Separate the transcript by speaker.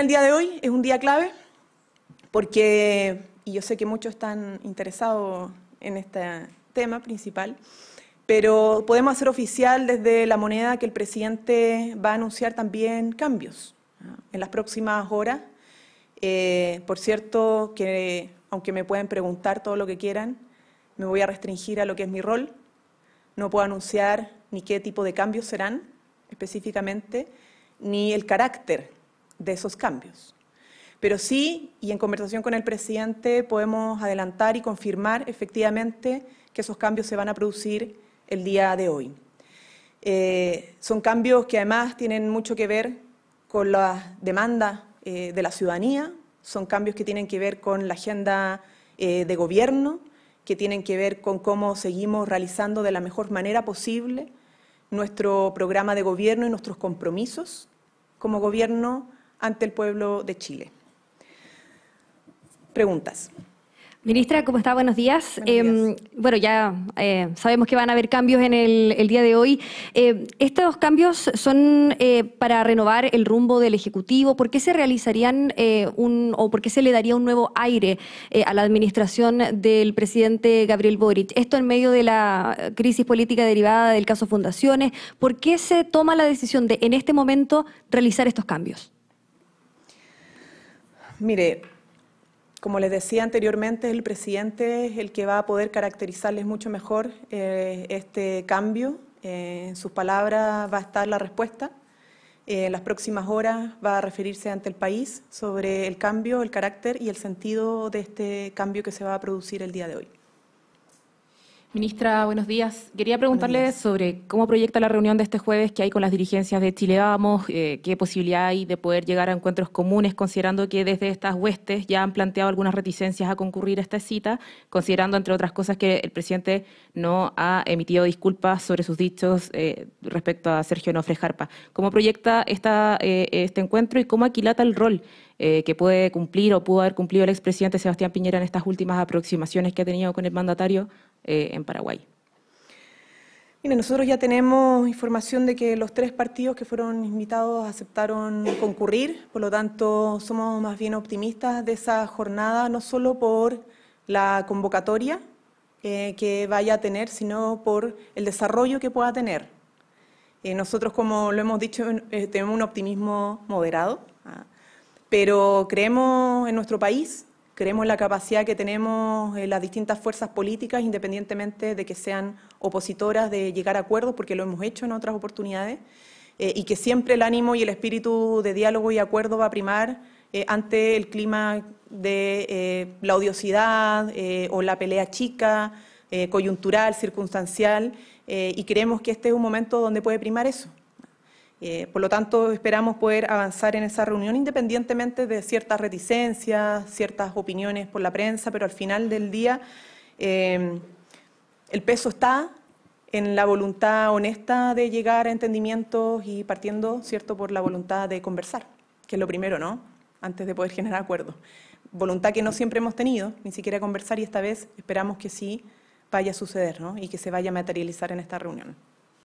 Speaker 1: el día de hoy es un día clave porque, y yo sé que muchos están interesados en este tema principal, pero podemos hacer oficial desde la moneda que el presidente va a anunciar también cambios en las próximas horas. Eh, por cierto, que aunque me pueden preguntar todo lo que quieran, me voy a restringir a lo que es mi rol. No puedo anunciar ni qué tipo de cambios serán específicamente, ni el carácter de esos cambios. Pero sí, y en conversación con el presidente, podemos adelantar y confirmar efectivamente que esos cambios se van a producir el día de hoy. Eh, son cambios que además tienen mucho que ver con la demanda eh, de la ciudadanía, son cambios que tienen que ver con la agenda eh, de gobierno, que tienen que ver con cómo seguimos realizando de la mejor manera posible nuestro programa de gobierno y nuestros compromisos como gobierno ante el pueblo de Chile. Preguntas.
Speaker 2: Ministra, ¿cómo está? Buenos días. Em, bueno, ya eh, sabemos que van a haber cambios en el, día de hoy. Eh, ¿Estos cambios son eh, para renovar el rumbo del Ejecutivo? ¿Por qué se realizarían un, o por qué se le daría un nuevo aire a la administración del presidente Gabriel Boric? Esto en medio de la crisis política derivada del caso Fundaciones. ¿Por qué se toma la decisión de en este momento realizar estos cambios?
Speaker 1: Mire, como les decía anteriormente, el presidente es el que va a poder caracterizarles mucho mejor eh, este cambio. Eh, en sus palabras va a estar la respuesta. Eh, en las próximas horas va a referirse ante el país sobre el cambio, el carácter y el sentido de este cambio que se va a producir el día de hoy.
Speaker 3: Ministra, buenos días. Quería preguntarle sobre cómo proyecta la reunión de este jueves que hay con las dirigencias de Chile Vamos, eh, qué posibilidad hay de poder llegar a encuentros comunes, considerando que desde estas huestes ya han planteado algunas reticencias a concurrir a esta cita, considerando, entre otras cosas, que el presidente no ha emitido disculpas sobre sus dichos eh, respecto a Sergio Nofre Jarpa. ¿Cómo proyecta esta, eh, este encuentro y cómo aquilata el rol que puede cumplir o pudo haber cumplido el expresidente Sebastián Piñera en estas últimas aproximaciones que ha tenido con el mandatario? Eh, en Paraguay.
Speaker 1: nosotros ya tenemos información de que los tres partidos que fueron invitados aceptaron concurrir, por lo tanto somos más bien optimistas de esa jornada, no solo por la convocatoria eh, que vaya a tener, sino por el desarrollo que pueda tener. Eh, nosotros, como lo hemos dicho, tenemos un optimismo moderado, ¿ah? pero creemos en nuestro país, Creemos la capacidad que tenemos eh, las distintas fuerzas políticas, independientemente de que sean opositoras, de llegar a acuerdos, porque lo hemos hecho en otras oportunidades, eh, y que siempre el ánimo y el espíritu de diálogo y acuerdo va a primar eh, ante el clima de la odiosidad o la pelea chica, coyuntural, circunstancial, y creemos que este es un momento donde puede primar eso. Eh, por lo tanto, esperamos poder avanzar en esa reunión independientemente de ciertas reticencias, ciertas opiniones por la prensa, pero al final del día eh, el peso está en la voluntad honesta de llegar a entendimientos y partiendo, ¿cierto?, por la voluntad de conversar, que es lo primero, ¿no?, antes de poder generar acuerdos. Voluntad que no siempre hemos tenido, ni siquiera conversar, y esta vez esperamos que sí vaya a suceder, ¿no?, y que se vaya a materializar en esta reunión.